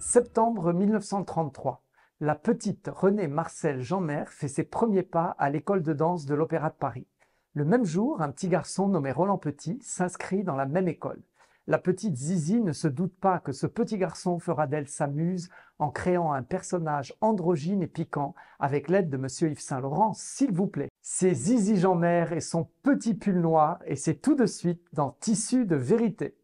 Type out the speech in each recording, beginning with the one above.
Septembre 1933. La petite Renée Marcel Jeanmer fait ses premiers pas à l'école de danse de l'Opéra de Paris. Le même jour, un petit garçon nommé Roland Petit s'inscrit dans la même école. La petite Zizi ne se doute pas que ce petit garçon fera d'elle sa muse en créant un personnage androgyne et piquant avec l'aide de M. Yves Saint-Laurent, s'il vous plaît. C'est Zizi Jeanmer et son petit pull noir et c'est tout de suite dans Tissu de vérité.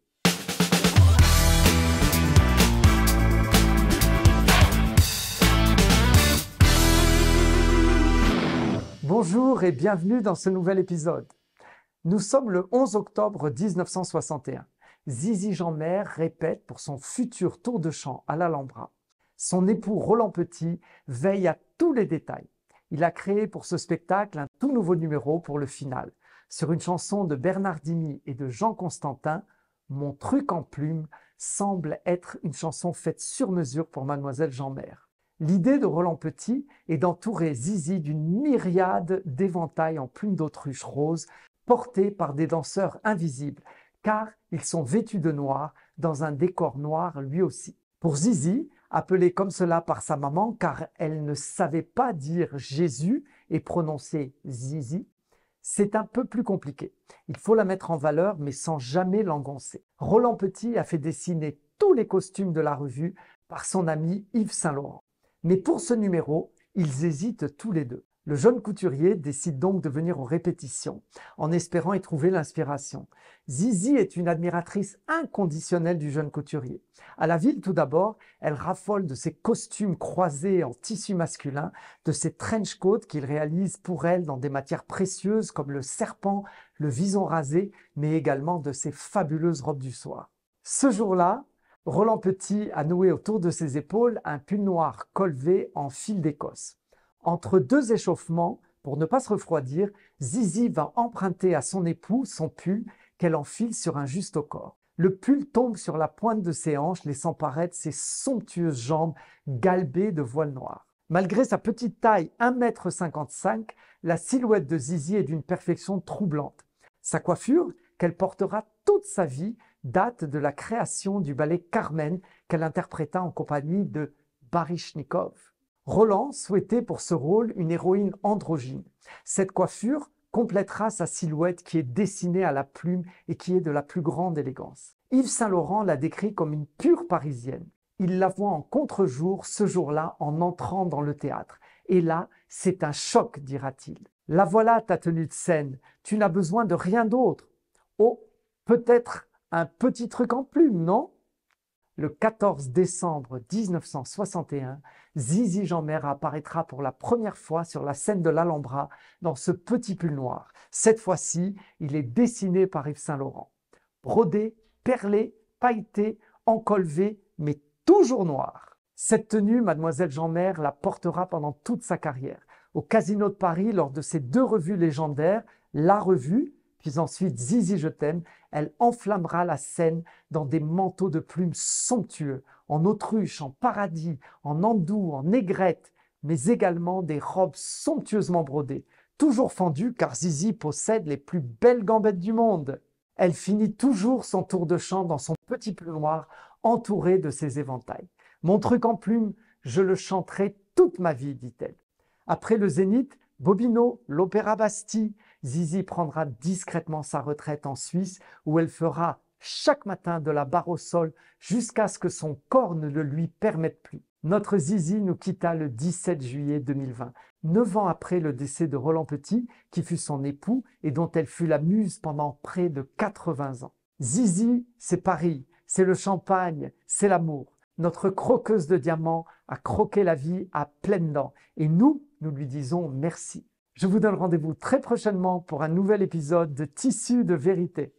Bonjour et bienvenue dans ce nouvel épisode. Nous sommes le 11 octobre 1961. Zizi Jeanmer répète pour son futur tour de chant à l'Alhambra. Son époux Roland Petit veille à tous les détails. Il a créé pour ce spectacle un tout nouveau numéro pour le final, sur une chanson de Bernard Dimi et de Jean Constantin, Mon truc en plume semble être une chanson faite sur mesure pour mademoiselle Jeanmer. L'idée de Roland Petit est d'entourer Zizi d'une myriade d'éventails en plumes d'autruche roses portés par des danseurs invisibles, car ils sont vêtus de noir dans un décor noir lui aussi. Pour Zizi, appelée comme cela par sa maman car elle ne savait pas dire Jésus et prononcer Zizi, c'est un peu plus compliqué. Il faut la mettre en valeur mais sans jamais l'engoncer. Roland Petit a fait dessiner tous les costumes de la revue par son ami Yves Saint-Laurent. Mais pour ce numéro, ils hésitent tous les deux. Le jeune couturier décide donc de venir aux répétitions en espérant y trouver l'inspiration. Zizi est une admiratrice inconditionnelle du jeune couturier. À la ville tout d'abord, elle raffole de ses costumes croisés en tissu masculin, de ses trench coats qu'il réalise pour elle dans des matières précieuses comme le serpent, le vison rasé, mais également de ses fabuleuses robes du soir. Ce jour-là, Roland Petit a noué autour de ses épaules un pull noir colvé en fil d'Écosse. Entre deux échauffements, pour ne pas se refroidir, Zizi va emprunter à son époux son pull qu'elle enfile sur un juste corps. Le pull tombe sur la pointe de ses hanches, laissant paraître ses somptueuses jambes galbées de voile noir. Malgré sa petite taille 1m55, la silhouette de Zizi est d'une perfection troublante. Sa coiffure, qu'elle portera toute sa vie, date de la création du ballet Carmen qu'elle interpréta en compagnie de Baryshnikov. Roland souhaitait pour ce rôle une héroïne androgyne. Cette coiffure complétera sa silhouette qui est dessinée à la plume et qui est de la plus grande élégance. Yves Saint-Laurent la décrit comme une pure parisienne. Il la voit en contre-jour ce jour-là en entrant dans le théâtre. Et là, c'est un choc, dira-t-il. La voilà ta tenue de scène, tu n'as besoin de rien d'autre. Oh, peut-être un petit truc en plume, non Le 14 décembre 1961, Zizi Jeanmaire apparaîtra pour la première fois sur la scène de l'Alhambra dans ce petit pull noir. Cette fois-ci, il est dessiné par Yves Saint-Laurent. Brodé, perlé, pailleté, encolvé, mais toujours noir. Cette tenue, Mademoiselle Jeanmaire la portera pendant toute sa carrière. Au Casino de Paris, lors de ses deux revues légendaires, La Revue, puis ensuite Zizi je t'aime, elle enflammera la scène dans des manteaux de plumes somptueux, en autruche, en paradis, en andou, en aigrette, mais également des robes somptueusement brodées, toujours fendues car Zizi possède les plus belles gambettes du monde. Elle finit toujours son tour de chant dans son petit pleuvoir, entouré de ses éventails. Mon truc en plumes, je le chanterai toute ma vie, dit-elle. Après le zénith, Bobino, l'Opéra Bastille. Zizi prendra discrètement sa retraite en Suisse où elle fera chaque matin de la barre au sol jusqu'à ce que son corps ne le lui permette plus. Notre Zizi nous quitta le 17 juillet 2020, neuf ans après le décès de Roland Petit, qui fut son époux et dont elle fut la muse pendant près de 80 ans. Zizi, c'est Paris, c'est le champagne, c'est l'amour. Notre croqueuse de diamants a croqué la vie à pleines dents et nous, nous lui disons merci. Je vous donne rendez-vous très prochainement pour un nouvel épisode de Tissu de vérité.